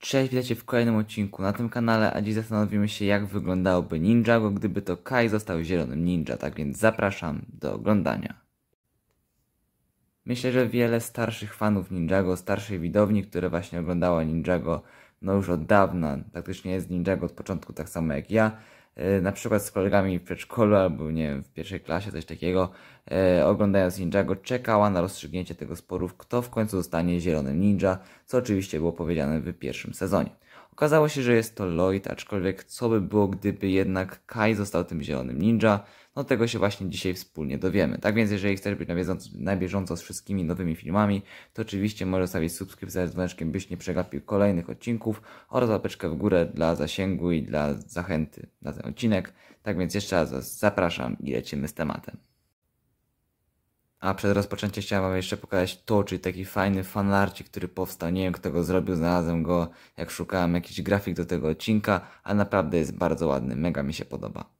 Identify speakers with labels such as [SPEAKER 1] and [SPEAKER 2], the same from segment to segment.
[SPEAKER 1] Cześć, witajcie w kolejnym odcinku na tym kanale, a dziś zastanowimy się jak wyglądałoby Ninjago, gdyby to Kai został zielonym ninja, tak więc zapraszam do oglądania. Myślę, że wiele starszych fanów Ninjago, starszej widowni, które właśnie oglądała Ninjago no już od dawna, praktycznie jest Ninjago od początku tak samo jak ja, E, na przykład z kolegami w przedszkolu albo nie wiem, w pierwszej klasie, coś takiego, e, oglądając Ninjago, czekała na rozstrzygnięcie tego sporu, kto w końcu zostanie zielonym ninja, co oczywiście było powiedziane w pierwszym sezonie. Okazało się, że jest to Lloyd, aczkolwiek co by było, gdyby jednak Kai został tym zielonym ninja? No tego się właśnie dzisiaj wspólnie dowiemy. Tak więc jeżeli chcesz być na bieżąco, na bieżąco z wszystkimi nowymi filmami, to oczywiście możesz zostawić subskrypcję z dzwoneczkiem, byś nie przegapił kolejnych odcinków oraz łapeczkę w górę dla zasięgu i dla zachęty na ten odcinek. Tak więc jeszcze raz zapraszam i lecimy z tematem. A przed rozpoczęciem chciałem wam jeszcze pokazać to, czyli taki fajny fanarcik, który powstał. Nie wiem kto go zrobił, znalazłem go jak szukałem jakiś grafik do tego odcinka, a naprawdę jest bardzo ładny, mega mi się podoba.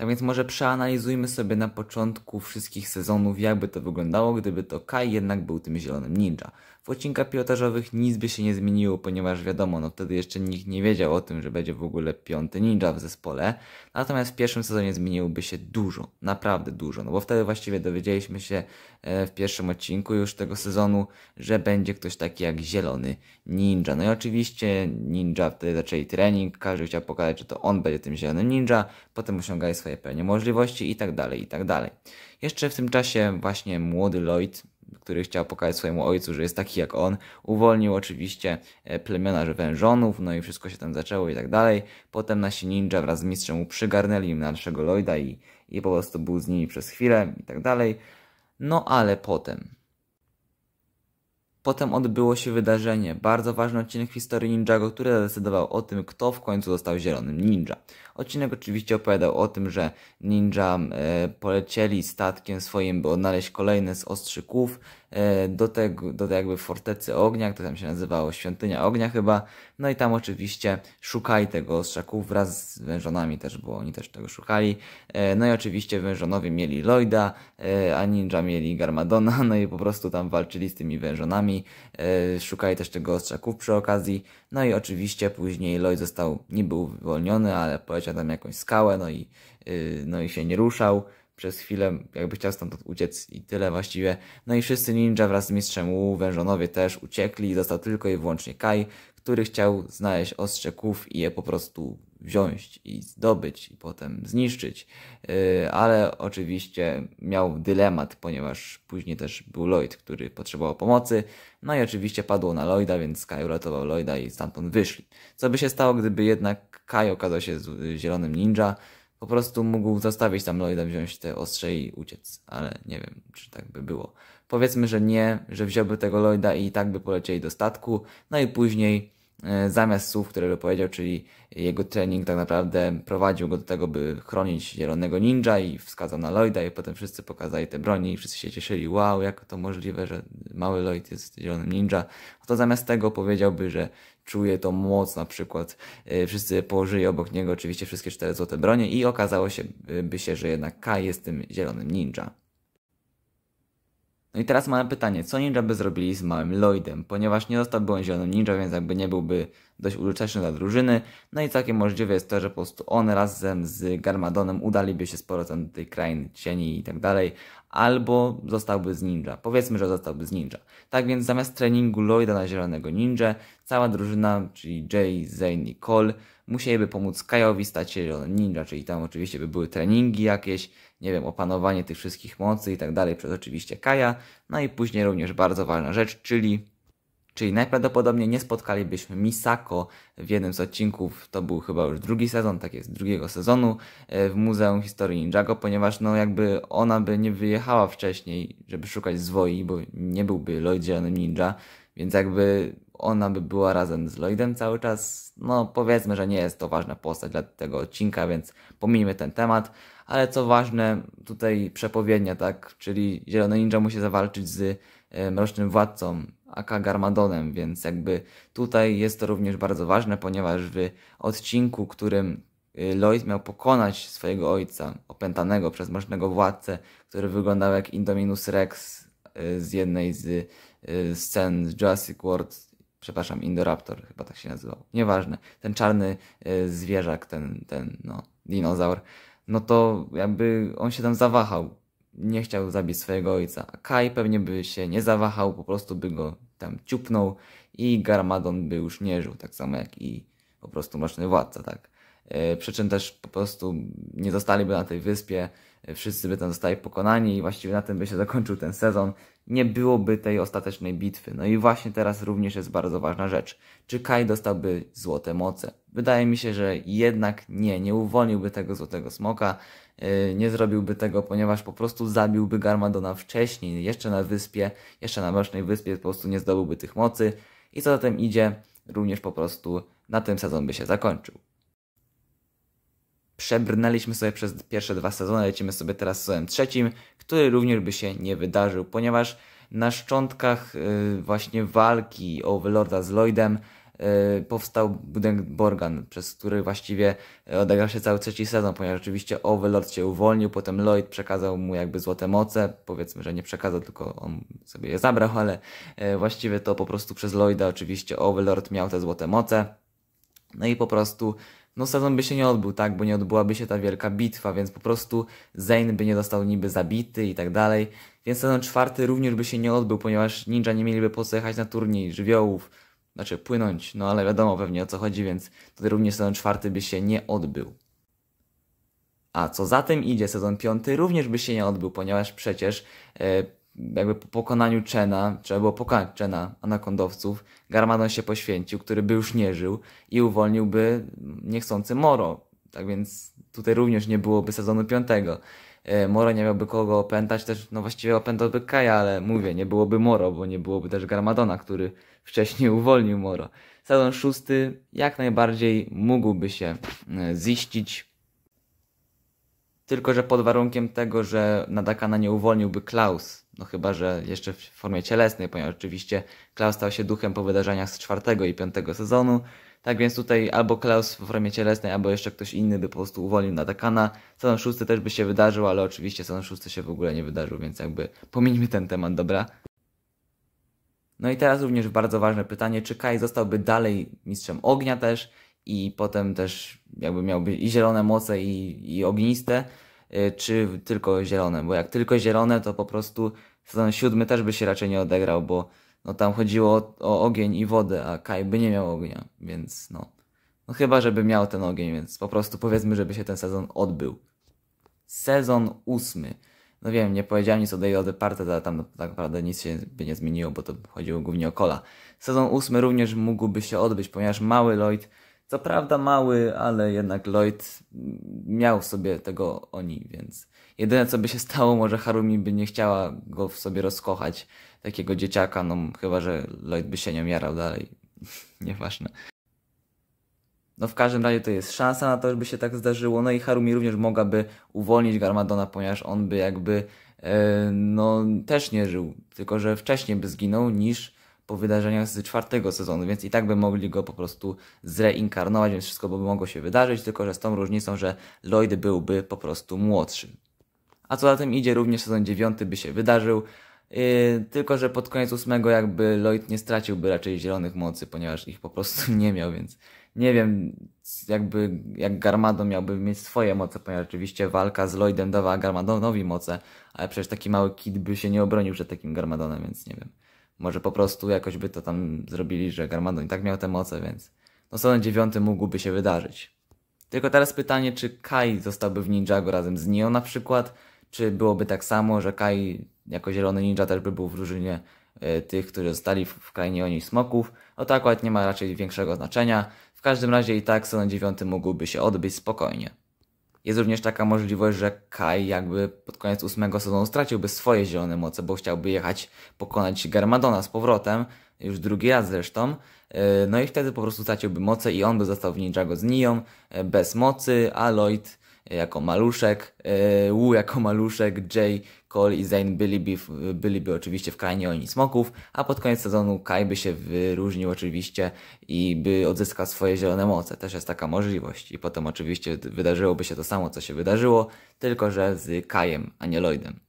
[SPEAKER 1] Tak więc może przeanalizujmy sobie na początku wszystkich sezonów, jakby to wyglądało, gdyby to Kai jednak był tym zielonym ninja. W odcinkach pilotażowych nic by się nie zmieniło, ponieważ wiadomo, no wtedy jeszcze nikt nie wiedział o tym, że będzie w ogóle piąty ninja w zespole. Natomiast w pierwszym sezonie zmieniłoby się dużo, naprawdę dużo, no bo wtedy właściwie dowiedzieliśmy się e, w pierwszym odcinku już tego sezonu, że będzie ktoś taki jak zielony ninja. No i oczywiście ninja wtedy zaczęli trening, każdy chciał pokazać, że to on będzie tym zielonym ninja, potem osiągali swoje swoje możliwości i tak dalej, i tak dalej. Jeszcze w tym czasie właśnie młody Lloyd, który chciał pokazać swojemu ojcu, że jest taki jak on, uwolnił oczywiście e, plemiona wężonów, no i wszystko się tam zaczęło i tak dalej. Potem nasi ninja wraz z mistrzem mu przygarnęli im naszego Lloyda i, i po prostu był z nimi przez chwilę i tak dalej. No ale potem Potem odbyło się wydarzenie, bardzo ważny odcinek historii Ninjago, który decydował o tym, kto w końcu został zielonym ninja. Odcinek oczywiście opowiadał o tym, że ninja e, polecieli statkiem swoim, by odnaleźć kolejne z ostrzyków, E, do, tego, do tej jakby fortecy ognia, to tam się nazywało świątynia ognia chyba. No i tam oczywiście szukaj tego ostrzaków wraz z wężonami też, bo oni też tego szukali. E, no i oczywiście wężonowie mieli Lloyda, e, a ninja mieli Garmadona, no i po prostu tam walczyli z tymi wężonami. Szukali też tego ostrzaków przy okazji. No i oczywiście później Lloyd został, nie był uwolniony, ale poleciał tam jakąś skałę, no i, y, no i się nie ruszał przez chwilę jakby chciał stamtąd uciec i tyle właściwie. No i wszyscy ninja wraz z mistrzem Wu, wężonowie też uciekli i został tylko i wyłącznie Kai, który chciał znaleźć ostrze kłów i je po prostu wziąć i zdobyć i potem zniszczyć. Yy, ale oczywiście miał dylemat, ponieważ później też był Lloyd, który potrzebował pomocy. No i oczywiście padło na Lloyda, więc Kai uratował Lloyda i stamtąd wyszli. Co by się stało, gdyby jednak Kai okazał się z, z zielonym ninja? po prostu mógł zostawić tam Lloyda, wziąć te ostrze i uciec, ale nie wiem, czy tak by było. Powiedzmy, że nie, że wziąłby tego Lloyda i tak by polecieli do statku, no i później e, zamiast słów, które by powiedział, czyli jego trening tak naprawdę prowadził go do tego, by chronić zielonego ninja i wskazał na Lloyda i potem wszyscy pokazali te broni i wszyscy się cieszyli, wow, jak to możliwe, że mały Lloyd jest zielonym ninja, no to zamiast tego powiedziałby, że czuje tą moc na przykład. Y, wszyscy położyli obok niego oczywiście wszystkie cztery złote bronie i okazało się y, by się, że jednak Kai jest tym zielonym ninja. No i teraz mamy pytanie, co ninja by zrobili z małym Lloydem? Ponieważ nie zostałby on zielonym ninja, więc jakby nie byłby dość użyteczny dla drużyny. No i całkiem możliwe jest to, że po prostu on razem z Garmadonem udaliby się z powrotem do tej krainy cieni i tak dalej, albo zostałby z ninja. Powiedzmy, że zostałby z ninja. Tak więc zamiast treningu Lloyda na zielonego ninja, cała drużyna, czyli Jay, Zane i Cole, musieliby pomóc Kajowi stać się zielonym ninja, czyli tam oczywiście by były treningi jakieś, nie wiem, opanowanie tych wszystkich mocy i tak dalej przez oczywiście Kaja, no i później również bardzo ważna rzecz, czyli Czyli najprawdopodobniej nie spotkalibyśmy Misako w jednym z odcinków, to był chyba już drugi sezon, tak jest, drugiego sezonu e, w Muzeum Historii Ninjago, ponieważ no jakby ona by nie wyjechała wcześniej, żeby szukać zwoi, bo nie byłby Lloyd zielonym ninja, więc jakby ona by była razem z Lloydem cały czas. No powiedzmy, że nie jest to ważna postać dla tego odcinka, więc pomijmy ten temat. Ale co ważne, tutaj przepowiednia, tak, czyli Zielony Ninja musi zawalczyć z e, Mrocznym Władcą aka Garmadonem, więc jakby tutaj jest to również bardzo ważne, ponieważ w odcinku, którym y, Lloyd miał pokonać swojego ojca, opętanego przez mrocznego władcę, który wyglądał jak Indominus Rex y, z jednej z y, scen z Jurassic World, przepraszam, Indoraptor chyba tak się nazywał, nieważne, ten czarny zwierzak, ten, ten no, dinozaur, no to jakby on się tam zawahał, nie chciał zabić swojego ojca. A Kai pewnie by się nie zawahał, po prostu by go tam ciupnął i Garmadon by już nie żył, tak samo jak i po prostu Mroczny Władca, tak. E, przy czym też po prostu nie zostaliby na tej wyspie, e, wszyscy by tam zostali pokonani i właściwie na tym by się zakończył ten sezon. Nie byłoby tej ostatecznej bitwy. No i właśnie teraz również jest bardzo ważna rzecz. Czy Kai dostałby złote moce? wydaje mi się, że jednak nie, nie uwolniłby tego złotego smoka, y, nie zrobiłby tego, ponieważ po prostu zabiłby Garmadona wcześniej, jeszcze na wyspie, jeszcze na Mrocznej Wyspie, po prostu nie zdobyłby tych mocy i co za tym idzie, również po prostu na tym sezon by się zakończył. Przebrnęliśmy sobie przez pierwsze dwa sezony, lecimy sobie teraz sezonem trzecim, który również by się nie wydarzył, ponieważ na szczątkach y, właśnie walki Overlorda z Lloydem Y, powstał budynek Borgan, przez który właściwie y, odegrał się cały trzeci sezon, ponieważ oczywiście Overlord się uwolnił, potem Lloyd przekazał mu jakby złote moce, powiedzmy, że nie przekazał, tylko on sobie je zabrał, ale y, właściwie to po prostu przez Lloyda oczywiście Overlord miał te złote moce. No i po prostu no sezon by się nie odbył, tak, bo nie odbyłaby się ta wielka bitwa, więc po prostu Zane by nie został niby zabity i tak dalej. Więc sezon czwarty również by się nie odbył, ponieważ ninja nie mieliby po co jechać na turniej żywiołów, znaczy płynąć, no ale wiadomo pewnie o co chodzi, więc tutaj również sezon czwarty by się nie odbył. A co za tym idzie, sezon piąty również by się nie odbył, ponieważ przecież e, jakby po pokonaniu Chena, trzeba było pokonać Chena, anakondowców, Garmadon się poświęcił, który by już nie żył i uwolniłby niechcący Moro. Tak więc tutaj również nie byłoby sezonu piątego. E, Moro nie miałby kogo opętać, też no właściwie opętałby Kaja, ale mówię, nie byłoby Moro, bo nie byłoby też Garmadona, który wcześniej uwolnił Moro. Sezon szósty jak najbardziej mógłby się e, ziścić, tylko że pod warunkiem tego, że Nadakana nie uwolniłby Klaus, no chyba, że jeszcze w formie cielesnej, ponieważ oczywiście Klaus stał się duchem po wydarzeniach z czwartego i piątego sezonu, tak więc tutaj albo Klaus w formie cielesnej, albo jeszcze ktoś inny by po prostu uwolnił Nadakana. Sezon szósty też by się wydarzył, ale oczywiście sezon szósty się w ogóle nie wydarzył, więc jakby pomińmy ten temat, dobra? No i teraz również bardzo ważne pytanie, czy Kai zostałby dalej mistrzem ognia też i potem też jakby miałby i zielone moce i, i ogniste, y, czy tylko zielone, bo jak tylko zielone to po prostu sezon siódmy też by się raczej nie odegrał, bo no tam chodziło o, o ogień i wodę, a Kai by nie miał ognia, więc no. No chyba, żeby miał ten ogień, więc po prostu powiedzmy, żeby się ten sezon odbył. Sezon ósmy no wiem, nie powiedziałem nic o Dale Departe, ale tam tak naprawdę nic się by nie zmieniło, bo to chodziło głównie o kola. Sezon ósmy również mógłby się odbyć, ponieważ mały Lloyd, co prawda mały, ale jednak Lloyd miał w sobie tego oni, więc jedyne co by się stało, może Harumi by nie chciała go w sobie rozkochać, takiego dzieciaka, no chyba, że Lloyd by się nią jarał dalej. Nieważne. No w każdym razie to jest szansa na to, żeby się tak zdarzyło. No i Harumi również mogłaby uwolnić Garmadona, ponieważ on by jakby e, no też nie żył, tylko że wcześniej by zginął niż po wydarzeniach z czwartego sezonu, więc i tak by mogli go po prostu zreinkarnować, więc wszystko by mogło się wydarzyć, tylko że z tą różnicą, że Lloyd byłby po prostu młodszy. A co za tym idzie, również sezon dziewiąty by się wydarzył, Yy, tylko, że pod koniec ósmego jakby Lloyd nie straciłby raczej zielonych mocy, ponieważ ich po prostu nie miał, więc nie wiem, jakby jak Garmadon miałby mieć swoje moce, ponieważ oczywiście walka z Lloydem dawała Garmadonowi moce, ale przecież taki mały kit by się nie obronił przed takim Garmadonem, więc nie wiem. Może po prostu jakoś by to tam zrobili, że Garmadon i tak miał te moce, więc no sezon dziewiąty mógłby się wydarzyć. Tylko teraz pytanie, czy Kai zostałby w Ninjago razem z Neo na przykład, czy byłoby tak samo, że Kai jako zielony ninja też by był w drużynie y, tych, którzy zostali w krainie Oni Smoków, no to akurat nie ma raczej większego znaczenia. W każdym razie i tak sezon 9 mógłby się odbyć spokojnie. Jest również taka możliwość, że Kai jakby pod koniec ósmego sezonu straciłby swoje zielone moce, bo chciałby jechać pokonać Garmadona z powrotem, już drugi raz zresztą. E, no i wtedy po prostu straciłby moce i on by został w Ninjago z Nią, e, bez mocy, a Lloyd jako maluszek, e, Wu jako maluszek, Jay, Cole i Zane byliby, byliby oczywiście w krainie Oni Smoków, a pod koniec sezonu Kai by się wyróżnił oczywiście i by odzyskał swoje zielone moce. Też jest taka możliwość. I potem oczywiście wydarzyłoby się to samo, co się wydarzyło, tylko że z Kajem, a nie Lloydem.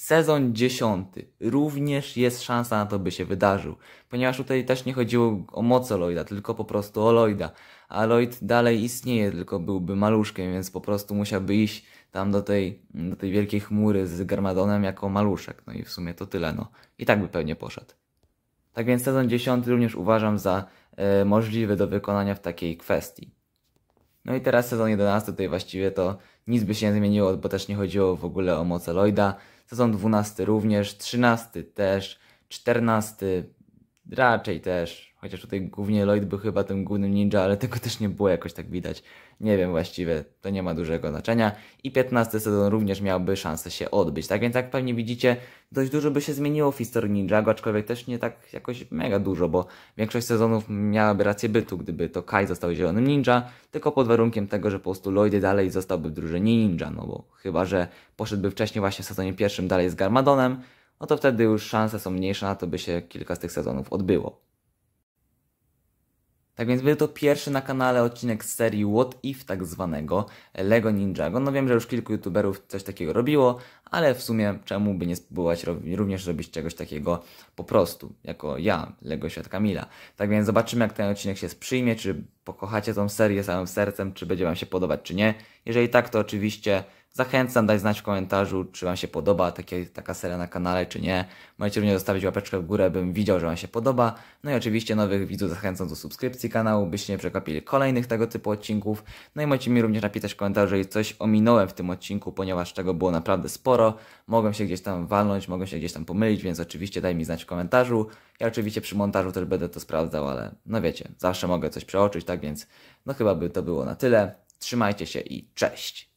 [SPEAKER 1] Sezon dziesiąty również jest szansa na to, by się wydarzył, ponieważ tutaj też nie chodziło o moc Lloyda, tylko po prostu o Lloyda. A Lloyd dalej istnieje, tylko byłby maluszkiem, więc po prostu musiałby iść tam do tej, do tej wielkiej chmury z Garmadonem jako maluszek. No i w sumie to tyle, no. I tak by pewnie poszedł. Tak więc sezon dziesiąty również uważam za e, możliwy do wykonania w takiej kwestii. No i teraz sezon jedenasty tutaj właściwie to nic by się nie zmieniło, bo też nie chodziło w ogóle o moce Lloyda. Sezon 12 również, 13 też, 14 raczej też, Chociaż tutaj głównie Lloyd był chyba tym głównym ninja, ale tego też nie było jakoś tak widać. Nie wiem właściwie, to nie ma dużego znaczenia. I 15 sezon również miałby szansę się odbyć. Tak więc jak pewnie widzicie, dość dużo by się zmieniło w historii Ninjago, aczkolwiek też nie tak jakoś mega dużo, bo większość sezonów miałaby rację bytu, gdyby to Kai został zielonym ninja, tylko pod warunkiem tego, że po prostu Lloyd dalej zostałby w drużynie ninja, no bo chyba, że poszedłby wcześniej właśnie w sezonie pierwszym dalej z Garmadonem, no to wtedy już szanse są mniejsze na to, by się kilka z tych sezonów odbyło. Tak więc był to pierwszy na kanale odcinek z serii What If tak zwanego LEGO Ninjago. No wiem, że już kilku youtuberów coś takiego robiło, ale w sumie czemu by nie spróbować również robić czegoś takiego po prostu, jako ja, LEGO Świat Kamila. Tak więc zobaczymy jak ten odcinek się przyjmie, czy pokochacie tą serię samym sercem, czy będzie Wam się podobać, czy nie. Jeżeli tak, to oczywiście Zachęcam, daj znać w komentarzu, czy Wam się podoba takie, taka seria na kanale, czy nie. Możecie również zostawić łapeczkę w górę, bym widział, że Wam się podoba. No i oczywiście nowych widzów zachęcam do subskrypcji kanału, byście nie przekapili kolejnych tego typu odcinków. No i możecie mi również napisać w komentarzu, jeżeli coś ominąłem w tym odcinku, ponieważ tego było naprawdę sporo. Mogłem się gdzieś tam walnąć, mogłem się gdzieś tam pomylić, więc oczywiście daj mi znać w komentarzu. Ja oczywiście przy montażu też będę to sprawdzał, ale no wiecie, zawsze mogę coś przeoczyć, tak więc no chyba by to było na tyle. Trzymajcie się i cześć!